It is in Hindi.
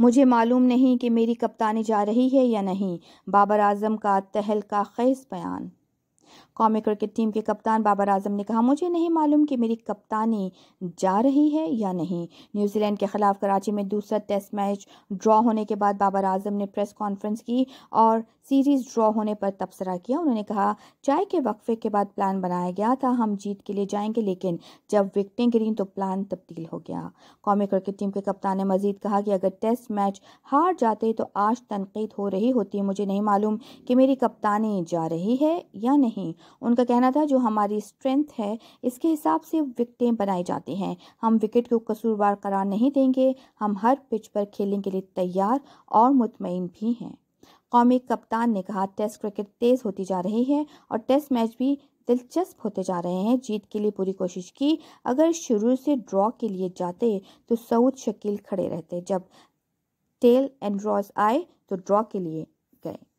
मुझे मालूम नहीं कि मेरी कप्तानी जा रही है या नहीं बाबर आजम का तहलका खेज बयान कौमी क्रिकेट टीम के कप्तान बाबर आजम ने कहा मुझे नहीं मालूम कि मेरी कप्तानी जा रही है या नहीं न्यूजीलैंड के खिलाफ कराची में दूसरा टेस्ट मैच ड्रॉ होने के बाद बाबर आजम ने प्रेस कॉन्फ्रेंस की और सीरीज़ ड्रॉ होने पर तबसरा किया उन्होंने कहा चाय के वक्फे के बाद प्लान बनाया गया था हम जीत के लिए जाएंगे लेकिन जब विकटें गिरी तो प्लान तब्दील हो गया कौमी क्रिकेट टीम के कप्तान ने मजीद कहा कि अगर टेस्ट मैच हार जाते तो आज तनकीद हो रही होती मुझे नहीं मालूम कि मेरी कप्तानी जा रही है या नहीं नहीं उनका कहना था जो हमारी स्ट्रेंथ है इसके हिसाब से विकटें बनाई जाती हैं हम विकेट को कसूरवार करार नहीं देंगे हम हर पिच पर खेलने के लिए तैयार और मुतमिन भी हैं कौमी कप्तान ने कहा टेस्ट क्रिकेट तेज़ होती जा रही है और टेस्ट मैच भी दिलचस्प होते जा रहे हैं जीत के लिए पूरी कोशिश की अगर शुरू से ड्रॉ के लिए जाते तो सऊद शकील खड़े रहते जब टेल एंड्रॉज आए तो ड्रॉ के लिए गए